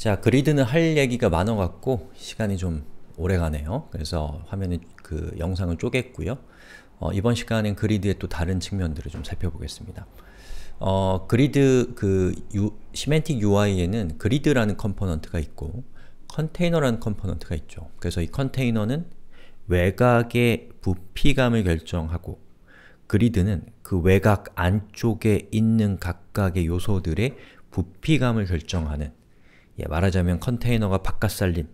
자, 그리드는 할 얘기가 많아갖고 시간이 좀 오래가네요. 그래서 화면에 그 영상을 쪼갰고요. 어, 이번 시간엔 그리드의 또 다른 측면들을 좀 살펴보겠습니다. 어, 그리드 그 유, 시멘틱 UI에는 그리드라는 컴포넌트가 있고 컨테이너라는 컴포넌트가 있죠. 그래서 이 컨테이너는 외곽의 부피감을 결정하고 그리드는 그 외곽 안쪽에 있는 각각의 요소들의 부피감을 결정하는 예, 말하자면 컨테이너가 바깥 살림,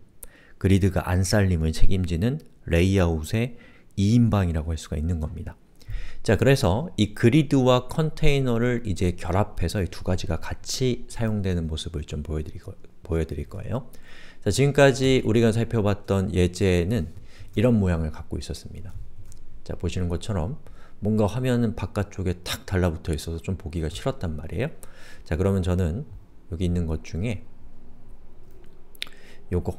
그리드가 안 살림을 책임지는 레이아웃의 2인방이라고 할 수가 있는 겁니다. 자, 그래서 이 그리드와 컨테이너를 이제 결합해서 이 두 가지가 같이 사용되는 모습을 좀 보여드릴, 거, 보여드릴 거예요. 자, 지금까지 우리가 살펴봤던 예제는 이런 모양을 갖고 있었습니다. 자, 보시는 것처럼 뭔가 화면은 바깥쪽에 탁 달라붙어 있어서 좀 보기가 싫었단 말이에요. 자, 그러면 저는 여기 있는 것 중에 요거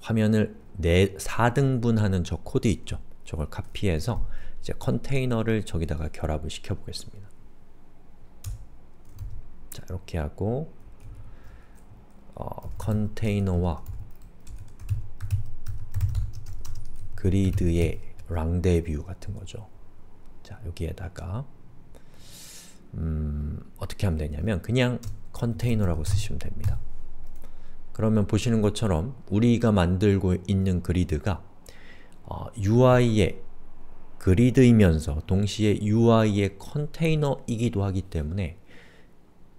화면을 4등분하는 저 코드 있죠? 저걸 카피해서 이제 컨테이너를 저기다가 결합을 시켜보겠습니다. 자, 이렇게 하고 어, 컨테이너와 그리드의 랑데뷰 같은 거죠. 자, 여기에다가 음, 어떻게 하면 되냐면 그냥 컨테이너라고 쓰시면 됩니다. 그러면 보시는 것처럼 우리가 만들고 있는 그리드가 어, UI의 그리드이면서 동시에 UI의 컨테이너이기도 하기 때문에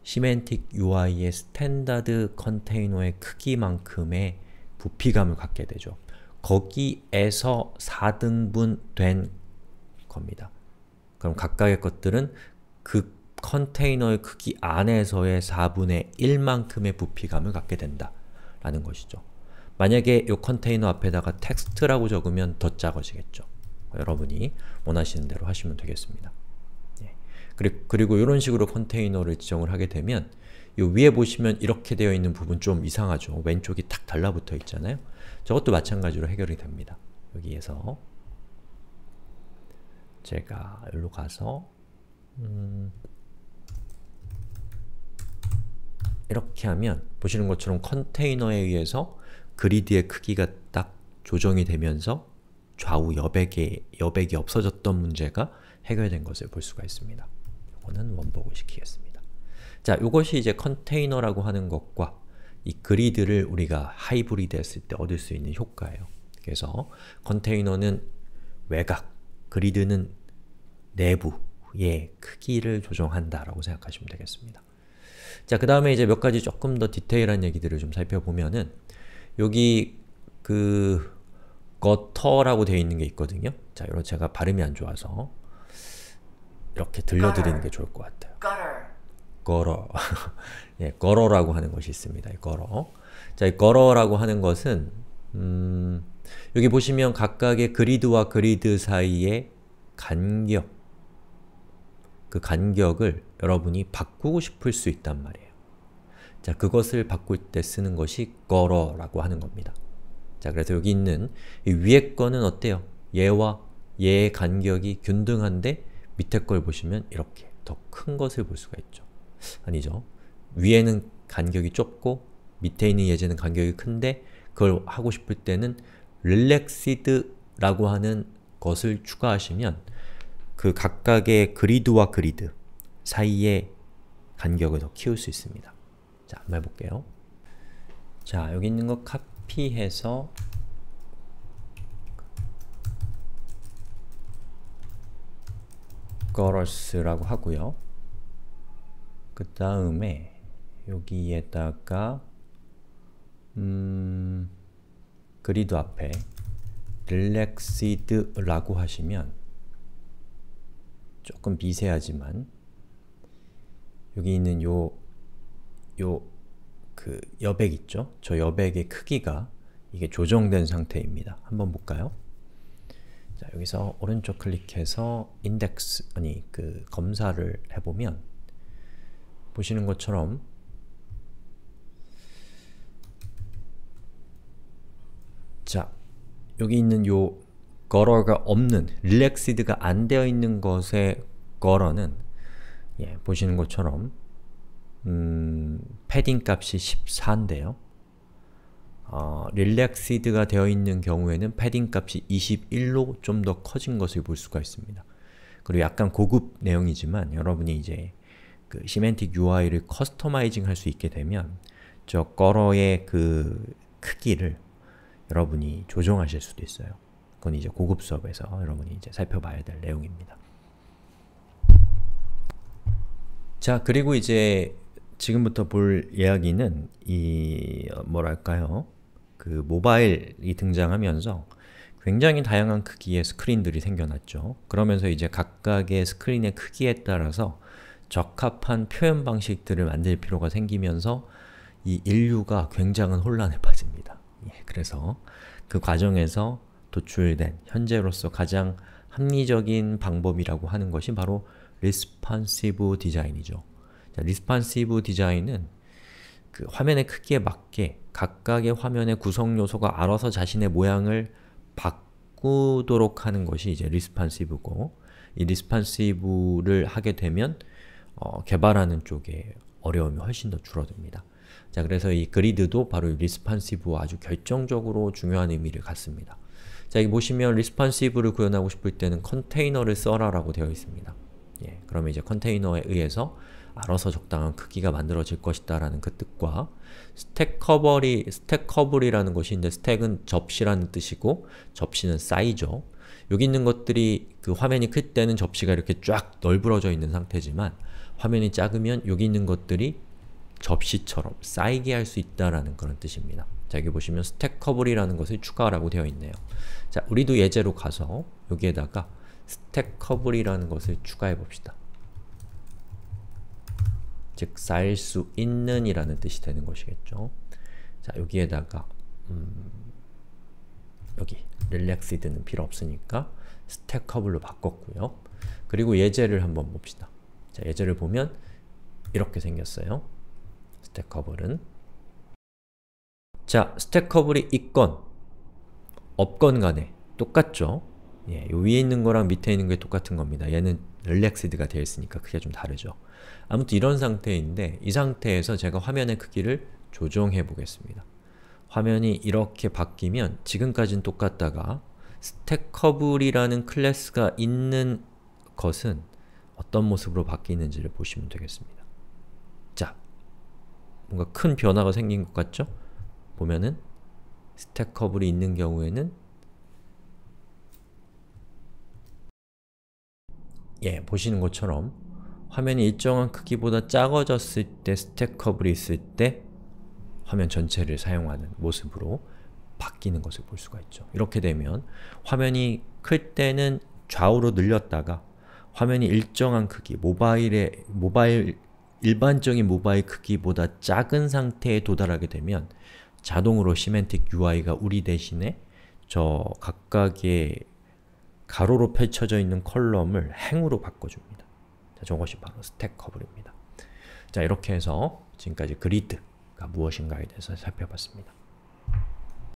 시멘틱 UI의 스탠다드 컨테이너의 크기만큼의 부피감을 갖게 되죠. 거기에서 4등분 된 겁니다. 그럼 각각의 것들은 그 컨테이너의 크기 안에서의 4분의 1만큼의 부피감을 갖게 된다. 라는 것이죠. 만약에 이 컨테이너 앞에다가 텍스트라고 적으면 더 작아지겠죠. 여러분이 원하시는 대로 하시면 되겠습니다. 예. 그리고, 그리고 이런 식으로 컨테이너를 지정을 하게 되면 이 위에 보시면 이렇게 되어 있는 부분 좀 이상하죠. 왼쪽이 탁 달라붙어 있잖아요. 저것도 마찬가지로 해결이 됩니다. 여기에서 제가 여기로 가서 음, 이렇게 하면 보시는 것처럼 컨테이너에 의해서 그리드의 크기가 딱 조정이 되면서 좌우 여백이, 여백이 없어졌던 문제가 해결된 것을 볼 수가 있습니다. 이거는 원복을 시키겠습니다. 자, 이것이 이제 컨테이너라고 하는 것과 이 그리드를 우리가 하이브리드 했을 때 얻을 수 있는 효과예요. 그래서 컨테이너는 외곽, 그리드는 내부의 크기를 조정한다라고 생각하시면 되겠습니다. 자, 그 다음에 이제 몇 가지 조금 더 디테일한 얘기들을 좀 살펴보면은 여기 그 거터라고 되어 있는 게 있거든요. 자, 이거 제가 발음이 안 좋아서 이렇게 들려드리는 게 좋을 것 같아요. 거러 예, 거러라고 하는 것이 있습니다. 거러 자, 이 거러라고 하는 것은 음, 여기 보시면 각각의 그리드와 그리드 사이의 간격 그 간격을 여러분이 바꾸고 싶을 수 있단 말이에요. 자, 그것을 바꿀 때 쓰는 것이 거러라고 하는 겁니다. 자, 그래서 여기 있는 위에 거는 어때요? 얘와 얘의 간격이 균등한데 밑에 걸 보시면 이렇게 더 큰 것을 볼 수가 있죠. 아니죠. 위에는 간격이 좁고 밑에 있는 예제는 간격이 큰데 그걸 하고 싶을 때는 릴렉시드라고 하는 것을 추가하시면 그 각각의 그리드와 그리드 사이에 간격을 더 키울 수 있습니다. 자, 한번 해볼게요. 자, 여기 있는 거 카피해서 걸어스라고 하고요. 그 다음에 여기에다가 음, 그리드 앞에 릴렉시드라고 하시면 조금 미세하지만 여기 있는 요, 요, 그 여백 있죠? 저 여백의 크기가 이게 조정된 상태입니다. 한번 볼까요? 자, 여기서 오른쪽 클릭해서 인덱스, 아니, 그 검사를 해보면 보시는 것처럼 자, 여기 있는 요걸어가 없는, 릴렉시드가 안 되어 있는 것의 걸어는 예, 보시는 것처럼 음, 패딩 값이 14인데요. 어, 릴렉시드가 되어 있는 경우에는 패딩 값이 21로 좀 더 커진 것을 볼 수가 있습니다. 그리고 약간 고급 내용이지만 여러분이 이제 그 시멘틱 UI를 커스터마이징 할 수 있게 되면 저 걸어의 그 크기를 여러분이 조정하실 수도 있어요. 그건 이제 고급 수업에서 여러분이 이제 살펴봐야 될 내용입니다. 자, 그리고 이제 지금부터 볼 이야기는 이 어, 뭐랄까요? 그 모바일이 등장하면서 굉장히 다양한 크기의 스크린들이 생겨났죠. 그러면서 이제 각각의 스크린의 크기에 따라서 적합한 표현 방식들을 만들 필요가 생기면서 이 인류가 굉장한 혼란에 빠집니다. 예, 그래서 그 과정에서 도출된 현재로서 가장 합리적인 방법이라고 하는 것이 바로 responsive design이죠. 자, responsive design은 그 화면의 크기에 맞게 각각의 화면의 구성 요소가 알아서 자신의 모양을 바꾸도록 하는 것이 이제 responsive고 이 responsive를 하게 되면 어, 개발하는 쪽에 어려움이 훨씬 더 줄어듭니다. 자, 그래서 이 그리드도 바로 리스판시브와 아주 결정적으로 중요한 의미를 갖습니다. 자 여기 보시면 responsive를 구현하고 싶을 때는 컨테이너를 써라 라고 되어 있습니다. 예, 그러면 이제 컨테이너에 의해서 알아서 적당한 크기가 만들어질 것이다 라는 그 뜻과 스택 커버리, 스택 커블이라는 것이 있는데 스택은 접시라는 뜻이고 접시는 쌓이죠. 여기 있는 것들이 그 화면이 클 때는 접시가 이렇게 쫙 널브러져 있는 상태지만 화면이 작으면 여기 있는 것들이 접시처럼 쌓이게 할 수 있다라는 그런 뜻입니다. 자 여기 보시면 스택 커블이라는 것을 추가라고 되어 있네요. 자 우리도 예제로 가서 여기에다가 스택 커블이라는 것을 추가해 봅시다. 즉 쌓일 수 있는 이라는 뜻이 되는 것이겠죠. 자 여기에다가 음, 여기 릴렉시드는 필요 없으니까 스택 커블로 바꿨고요. 그리고 예제를 한번 봅시다. 자 예제를 보면 이렇게 생겼어요. 스택 커블은 자, 스택커블이 있건 없건 간에 똑같죠? 예, 위에 있는 거랑 밑에 있는 게 똑같은 겁니다. 얘는 릴렉스드가 되어 있으니까 크기가 좀 다르죠. 아무튼 이런 상태인데 이 상태에서 제가 화면의 크기를 조정해 보겠습니다. 화면이 이렇게 바뀌면 지금까지는 똑같다가 스택커블이라는 클래스가 있는 것은 어떤 모습으로 바뀌는지를 보시면 되겠습니다. 자, 뭔가 큰 변화가 생긴 것 같죠? 보면은 스택 커블이 있는 경우에는 예, 보시는 것처럼 화면이 일정한 크기보다 작아졌을 때 스택 커블이 있을 때 화면 전체를 사용하는 모습으로 바뀌는 것을 볼 수가 있죠. 이렇게 되면 화면이 클 때는 좌우로 늘렸다가 화면이 일정한 크기, 모바일의 모바일 일반적인 모바일 크기보다 작은 상태에 도달하게 되면 자동으로 시멘틱 UI가 우리 대신에 저 각각의 가로로 펼쳐져 있는 컬럼을 행으로 바꿔줍니다. 자, 저것이 바로 스택 커블입니다. 자, 이렇게 해서 지금까지 그리드가 무엇인가에 대해서 살펴봤습니다.